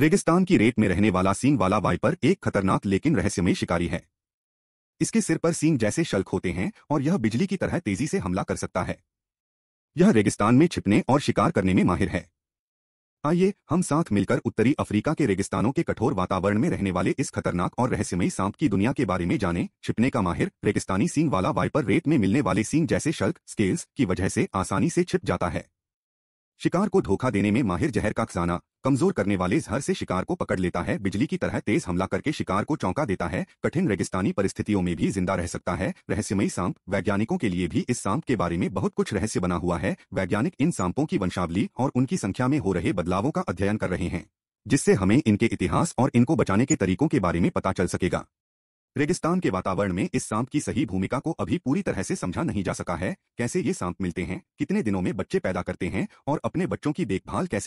रेगिस्तान की रेत में रहने वाला सींग वाला वाइपर एक खतरनाक लेकिन रहस्यमय शिकारी है इसके सिर पर सींग जैसे शल्क होते हैं और यह बिजली की तरह तेजी से हमला कर सकता है यह रेगिस्तान में छिपने और शिकार करने में माहिर है आइए हम साथ मिलकर उत्तरी अफ्रीका के रेगिस्तानों के कठोर वातावरण में रहने वाले इस खतरनाक और रहस्यमयी सांप की दुनिया के बारे में जानें छिपने का माहिर रेगिस्तानी सींग वाला वाइपर रेत में मिलने वाले सींग जैसे शल्क स्केल्स की वजह से आसानी से छिप जाता है शिकार को धोखा देने में माहिर जहर का खजाना कमजोर करने वाले जहर से शिकार को पकड़ लेता है बिजली की तरह तेज हमला करके शिकार को चौंका देता है कठिन रेगिस्तानी परिस्थितियों में भी जिंदा रह सकता है रहस्यमयी सांप वैज्ञानिकों के लिए भी इस सांप के बारे में बहुत कुछ रहस्य बना हुआ है वैज्ञानिक इन सांपों की वंशावली और उनकी संख्या में हो रहे बदलावों का अध्ययन कर रहे हैं जिससे हमें इनके इतिहास और इनको बचाने के तरीकों के बारे में पता चल सकेगा रेगिस्तान के वातावरण में इस सांप की सही भूमिका को अभी पूरी तरह से समझा नहीं जा सका है कैसे ये सांप मिलते हैं कितने दिनों में बच्चे पैदा करते हैं और अपने बच्चों की देखभाल कैसे